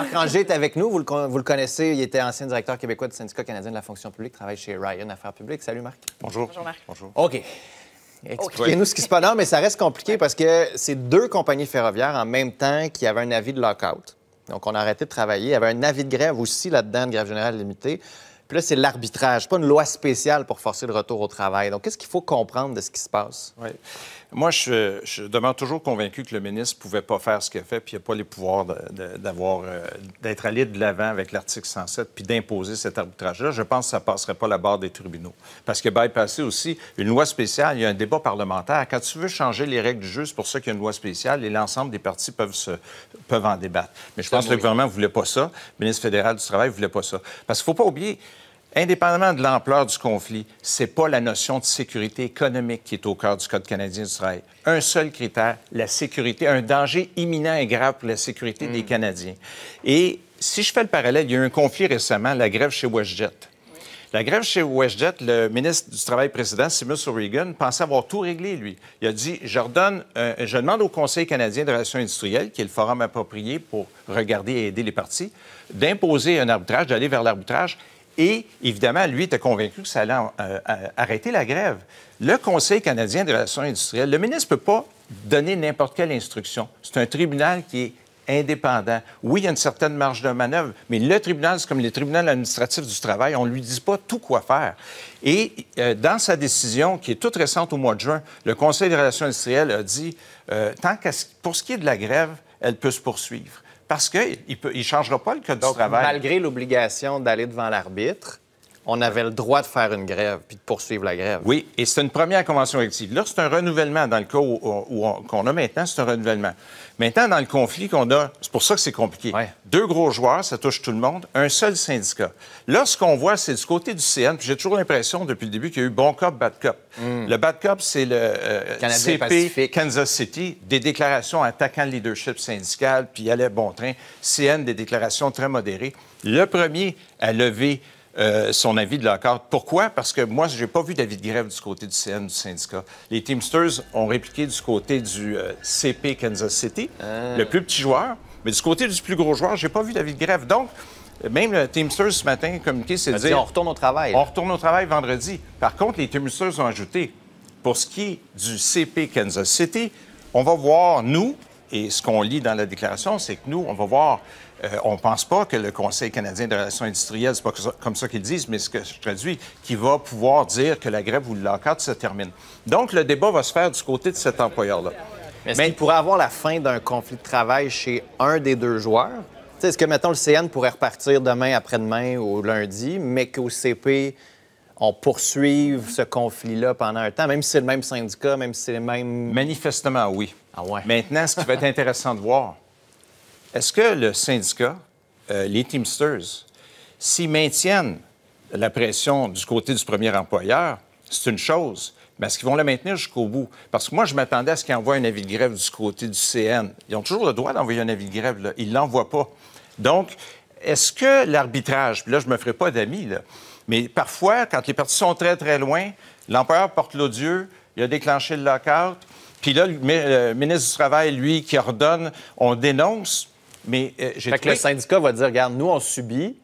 Marc Arranger est avec nous. Vous le, connaissez. Il était ancien directeur québécois du syndicat canadien de la fonction publique, travaille chez Ryan Affaires publiques. Salut, Marc. Bonjour. Bonjour, Marc. Bonjour. OK. Expliquez-nous ce qui se passe. Non, mais ça reste compliqué parce que c'est deux compagnies ferroviaires en même temps qui avaient un avis de lockout. Donc, on a arrêté de travailler. Il y avait un avis de grève aussi là-dedans, de grève générale limitée. Puis là, c'est l'arbitrage, pas une loi spéciale pour forcer le retour au travail. Donc, qu'est-ce qu'il faut comprendre de ce qui se passe? Moi, je, je, demeure toujours convaincu que le ministre ne pouvait pas faire ce qu'il a fait, puis il n'a pas les pouvoirs d'avoir, euh, d'être allé de l'avant avec l'article 107, puis d'imposer cet arbitrage-là. Je pense que ça ne passerait pas la barre des tribunaux. Parce que bypasser aussi une loi spéciale, il y a un débat parlementaire. Quand tu veux changer les règles du jeu, c'est pour ça qu'il y a une loi spéciale et l'ensemble des partis peuvent, peuvent en débattre. Mais je pense que le gouvernement ne voulait pas ça. Le ministre fédéral du Travail ne voulait pas ça. Parce qu'il faut pas oublier, Indépendamment de l'ampleur du conflit, c'est pas la notion de sécurité économique qui est au cœur du Code canadien du Un seul critère, la sécurité, un danger imminent et grave pour la sécurité des hmm. Canadiens. Et si je fais le parallèle, il y a eu un conflit récemment, la grève chez WestJet. La grève chez WestJet, le ministre du Travail précédent, Simus O'Regan, pensait avoir tout réglé, lui. Il a dit je, euh, je demande au Conseil canadien de relations industrielles, qui est le forum approprié pour regarder et aider les partis, d'imposer un arbitrage, d'aller vers l'arbitrage et évidemment, lui était convaincu que ça allait euh, euh, arrêter la grève. Le Conseil canadien des relations industrielles, le ministre ne peut pas donner n'importe quelle instruction. C'est un tribunal qui est indépendant. Oui, il y a une certaine marge de manœuvre, mais le tribunal, c'est comme les tribunaux administratifs du travail, on ne lui dit pas tout quoi faire. Et euh, dans sa décision, qui est toute récente au mois de juin, le Conseil des relations industrielles a dit, pour ce qui est de la grève, elle peut se poursuivre parce qu'il ne il changera pas le code Donc, travail. Malgré l'obligation d'aller devant l'arbitre, on avait le droit de faire une grève puis de poursuivre la grève. Oui, et c'est une première convention active. Là, c'est un renouvellement dans le cas où, qu'on a maintenant, c'est un renouvellement. Maintenant, dans le conflit qu'on a, c'est pour ça que c'est compliqué. Deux gros joueurs, ça touche tout le monde, un seul syndicat. Là, ce qu'on voit, c'est du côté du CN, puis j'ai toujours l'impression depuis le début qu'il y a eu bon cop, bad cop. Hmm. Le bad cop, c'est le euh, CP Kansas City, des déclarations attaquant le leadership syndical, puis allait bon train. CN, des déclarations très modérées. Le premier a levé. Euh, son avis de l'accord. Pourquoi? Parce que moi, je n'ai pas vu d'avis de grève du côté du CN, du syndicat. Les Teamsters ont répliqué du côté du euh, CP Kansas City, ah. le plus petit joueur. Mais du côté du plus gros joueur, j'ai pas vu d'avis de grève. Donc, même le Teamsters ce matin a communiqué, c'est dire... On retourne au travail. On retourne au travail vendredi. Par contre, les Teamsters ont ajouté, pour ce qui est du CP Kansas City, on va voir, nous, et ce qu'on lit dans la déclaration, c'est que nous, on va voir euh, on ne pense pas que le Conseil canadien de relations industrielles, c'est pas comme ça qu'ils disent, mais ce que je traduis, qui va pouvoir dire que la grève ou le lock se termine. Donc, le débat va se faire du côté de cet employeur-là. Mais il pourrait avoir la fin d'un conflit de travail chez un des deux joueurs? est-ce que, mettons, le CN pourrait repartir demain, après-demain ou lundi, mais qu'au CP, on poursuive ce conflit-là pendant un temps, même si c'est le même syndicat, même si c'est le même... Manifestement, oui. Ah ouais. Maintenant, ce qui va être intéressant de voir, est-ce que le syndicat, euh, les Teamsters, s'ils maintiennent la pression du côté du premier employeur, c'est une chose, mais est-ce qu'ils vont la maintenir jusqu'au bout? Parce que moi, je m'attendais à ce qu'ils envoient un avis de grève du côté du CN. Ils ont toujours le droit d'envoyer un avis de grève, là. ils ne l'envoient pas. Donc, est-ce que l'arbitrage, puis là, je ne me ferai pas d'amis, mais parfois, quand les parties sont très, très loin, l'employeur porte l'odieux, il a déclenché le lockout, puis là, le ministre du Travail, lui, qui ordonne, on dénonce. Mais euh, que le syndicat va dire, regarde, nous, on subit,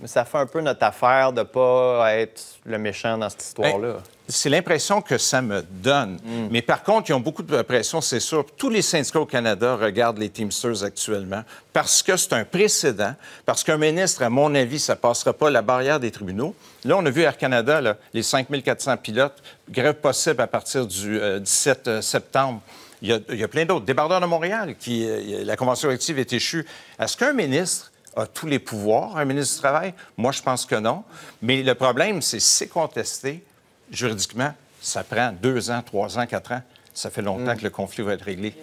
mais ça fait un peu notre affaire de ne pas être le méchant dans cette ben, histoire-là. c'est l'impression que ça me donne. Mm. Mais par contre, ils ont beaucoup de pression, c'est sûr. Tous les syndicats au Canada regardent les Teamsters actuellement parce que c'est un précédent, parce qu'un ministre, à mon avis, ça ne passera pas la barrière des tribunaux. Là, on a vu Air Canada, là, les 5400 pilotes, grève possible à partir du 17 euh, euh, septembre. Il y a, plein d'autres. Débardeur de Montréal, qui, euh, la convention collective est échue. Est-ce qu'un ministre a tous les pouvoirs, un ministre du Travail? Moi, je pense que non. Mais le problème, c'est si contesté juridiquement, ça prend deux ans, trois ans, quatre ans. Ça fait longtemps hmm. que le conflit va être réglé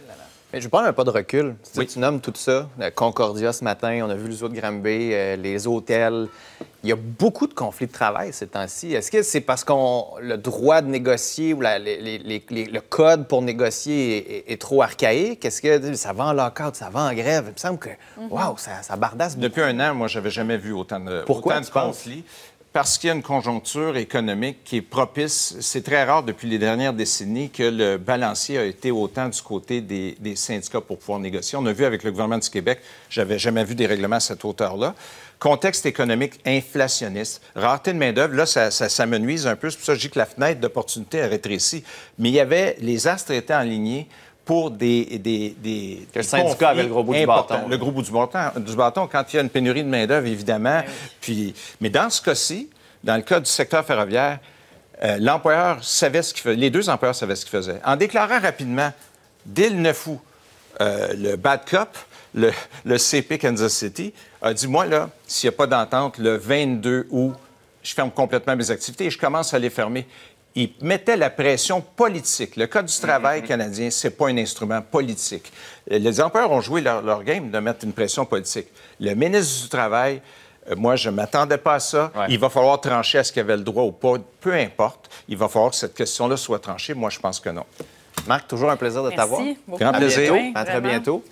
je vais un pas de recul. Tu nommes tout ça. Concordia ce matin, on a vu les zoo de Granby, euh, les hôtels. Il y a beaucoup de conflits de travail ces temps-ci. Est-ce que c'est parce qu'on le droit de négocier ou le code pour négocier est, trop archaïque? Est-ce que ça va en lock-out, ça va en grève? Il me semble que, mhm. waouh, ça, bardasse Depuis un an, moi, j'avais jamais vu autant de, Pourquoi, autant de conflits parce qu'il y a une conjoncture économique qui est propice. C'est très rare depuis les dernières décennies que le balancier a été autant du côté des, syndicats pour pouvoir négocier. On a vu avec le gouvernement du Québec, j'avais jamais vu des règlements à cette hauteur-là. Contexte économique inflationniste, rareté de main-d'œuvre, là, ça, s'amenuise un peu. C'est pour ça que je dis que la fenêtre d'opportunité a rétréci. Mais il y avait, les astres étaient alignés pour des, des, des le le gros bout du bâton. Le gros du bâton, quand il y a une pénurie de main-d'œuvre, évidemment. Ben Puis, mais dans ce cas-ci, dans le cas du secteur ferroviaire, euh, savait ce Les deux employeurs savaient ce qu'ils faisaient. En déclarant rapidement, dès le 9 août, le bad cop, le, le, CP Kansas City, a dit Moi, là, s'il n'y a pas d'entente, le 22 août, je ferme complètement mes activités et je commence à les fermer il mettait la pression politique. Le Code du travail canadien, ce n'est pas un instrument politique. Les empereurs ont joué leur, game de mettre une pression politique. Le ministre du Travail, euh, moi, je ne m'attendais pas à ça. Il va falloir trancher à ce qu'il avait le droit ou pas. Peu importe. Il va falloir que cette question-là soit tranchée. Moi, je pense que non. Marc, toujours un plaisir de t'avoir. Grand plaisir. à très bientôt.